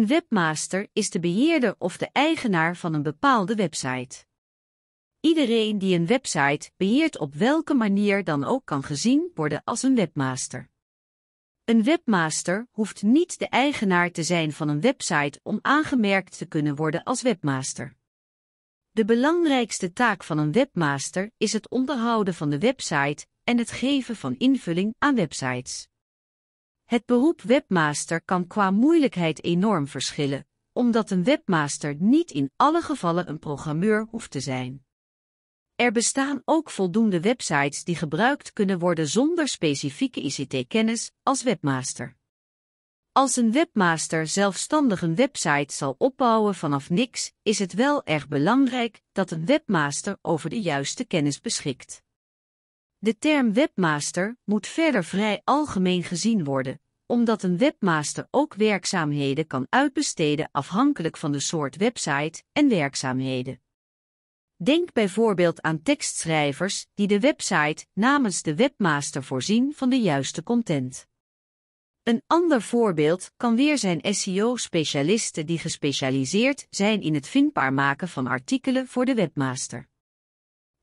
Een webmaster is de beheerder of de eigenaar van een bepaalde website. Iedereen die een website beheert op welke manier dan ook kan gezien worden als een webmaster. Een webmaster hoeft niet de eigenaar te zijn van een website om aangemerkt te kunnen worden als webmaster. De belangrijkste taak van een webmaster is het onderhouden van de website en het geven van invulling aan websites. Het beroep webmaster kan qua moeilijkheid enorm verschillen, omdat een webmaster niet in alle gevallen een programmeur hoeft te zijn. Er bestaan ook voldoende websites die gebruikt kunnen worden zonder specifieke ICT-kennis als webmaster. Als een webmaster zelfstandig een website zal opbouwen vanaf niks, is het wel erg belangrijk dat een webmaster over de juiste kennis beschikt. De term webmaster moet verder vrij algemeen gezien worden, omdat een webmaster ook werkzaamheden kan uitbesteden afhankelijk van de soort website en werkzaamheden. Denk bijvoorbeeld aan tekstschrijvers die de website namens de webmaster voorzien van de juiste content. Een ander voorbeeld kan weer zijn SEO-specialisten die gespecialiseerd zijn in het vindbaar maken van artikelen voor de webmaster.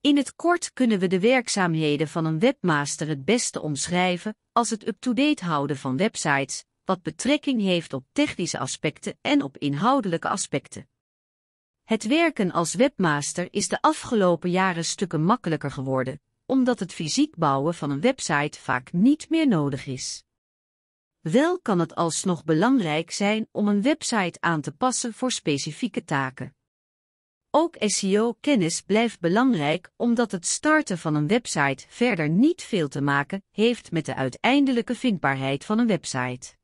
In het kort kunnen we de werkzaamheden van een webmaster het beste omschrijven als het up-to-date houden van websites, wat betrekking heeft op technische aspecten en op inhoudelijke aspecten. Het werken als webmaster is de afgelopen jaren stukken makkelijker geworden, omdat het fysiek bouwen van een website vaak niet meer nodig is. Wel kan het alsnog belangrijk zijn om een website aan te passen voor specifieke taken. Ook SEO-kennis blijft belangrijk omdat het starten van een website verder niet veel te maken heeft met de uiteindelijke vindbaarheid van een website.